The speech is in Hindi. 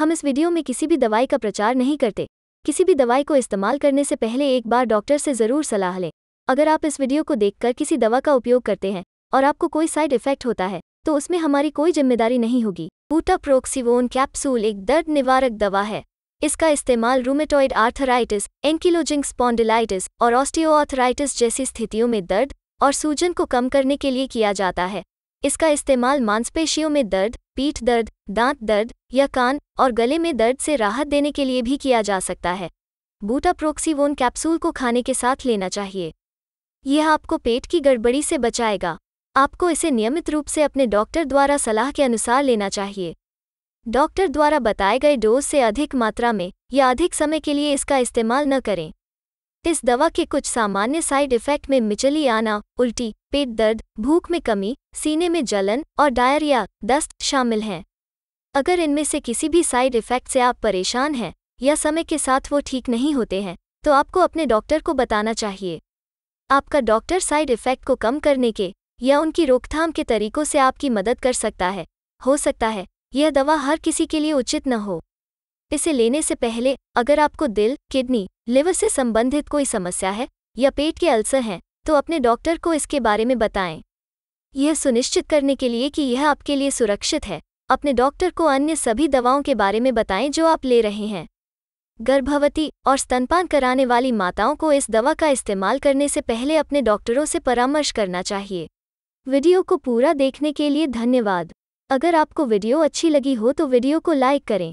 हम इस वीडियो में किसी भी दवाई का प्रचार नहीं करते किसी भी दवाई को इस्तेमाल करने से पहले एक बार डॉक्टर से ज़रूर सलाह लें अगर आप इस वीडियो को देखकर किसी दवा का उपयोग करते हैं और आपको कोई साइड इफेक्ट होता है तो उसमें हमारी कोई जिम्मेदारी नहीं होगी बूटा प्रोक्सीवोन कैप्सूल एक दर्द निवारक दवा है इसका इस्तेमाल रूमेटॉइड आर्थराइटिस एंकिलोजिंग स्पॉन्डिलाइटिस और ऑस्टियोआर्थराइटिस जैसी स्थितियों में दर्द और सूजन को कम करने के लिए किया जाता है इसका इस्तेमाल मांसपेशियों में दर्द पीठ दर्द दांत दर्द या कान और गले में दर्द से राहत देने के लिए भी किया जा सकता है बूटा प्रोक्सीवोन कैप्सूल को खाने के साथ लेना चाहिए यह आपको पेट की गड़बड़ी से बचाएगा आपको इसे नियमित रूप से अपने डॉक्टर द्वारा सलाह के अनुसार लेना चाहिए डॉक्टर द्वारा बताए गए डोज से अधिक मात्रा में या अधिक समय के लिए इसका इस्तेमाल न करें इस दवा के कुछ सामान्य साइड इफेक्ट में मिचली आना उल्टी पेट दर्द भूख में कमी सीने में जलन और डायरिया दस्त शामिल हैं अगर इनमें से किसी भी साइड इफेक्ट से आप परेशान हैं या समय के साथ वो ठीक नहीं होते हैं तो आपको अपने डॉक्टर को बताना चाहिए आपका डॉक्टर साइड इफेक्ट को कम करने के या उनकी रोकथाम के तरीकों से आपकी मदद कर सकता है हो सकता है यह दवा हर किसी के लिए उचित न हो इसे लेने से पहले अगर आपको दिल किडनी लिवर से संबंधित कोई समस्या है या पेट के अल्सर हैं तो अपने डॉक्टर को इसके बारे में बताएं यह सुनिश्चित करने के लिए कि यह आपके लिए सुरक्षित है अपने डॉक्टर को अन्य सभी दवाओं के बारे में बताएं जो आप ले रहे हैं गर्भवती और स्तनपान कराने वाली माताओं को इस दवा का इस्तेमाल करने से पहले अपने डॉक्टरों से परामर्श करना चाहिए वीडियो को पूरा देखने के लिए धन्यवाद अगर आपको वीडियो अच्छी लगी हो तो वीडियो को लाइक करें